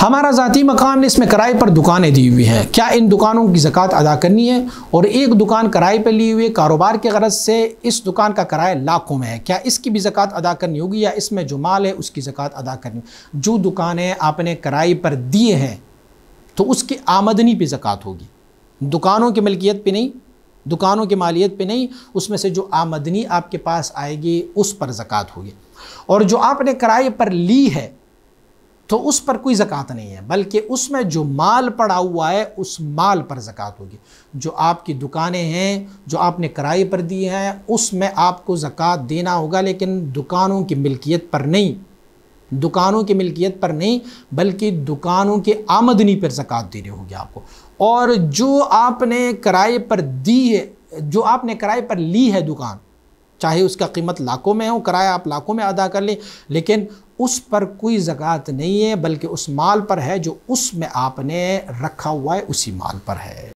हमारा ज़ाती मकान इसमें किराए पर दुकानें दी हुई हैं क्या इन दुकानों की ज़क़़त अदा करनी है और एक दुकान किराए पर ली हुई कारोबार के गरज से इस दुकान का किराया लाखों में है क्या इसकी भी ज़क़़त अदा करनी होगी या इसमें जो माल है उसकी ज़क़़त अदा करनी जो दुकानें आपने किराए पर दिए हैं तो उसकी आमदनी पर ज़क़़त होगी दुकानों की मलकियत पर नहीं दुकानों की मालियत पर नहीं उसमें से जो आमदनी आपके पास आएगी उस पर ज़क़़त होगी और जो आपने किराए पर ली है तो उस पर कोई ज़क़़त नहीं है बल्कि उसमें जो माल पड़ा हुआ है उस माल पर ज़क़़त होगी जो आपकी दुकानें हैं जो आपने किराए पर दी हैं उसमें आपको ज़क़़त देना होगा लेकिन दुकानों की मिल्कियत पर नहीं दुकानों की मिल्कियत पर नहीं बल्कि दुकानों की आमदनी पर ज़क़़त देनी होगी आपको और जो आपने किराए पर दी है जो आपने किराए पर ली है दुकान चाहे उसका कीमत लाखों में हो किराया आप लाखों में अदा कर लें लेकिन उस पर कोई ज़क़़त नहीं है बल्कि उस माल पर है जो उसमें आपने रखा हुआ है उसी माल पर है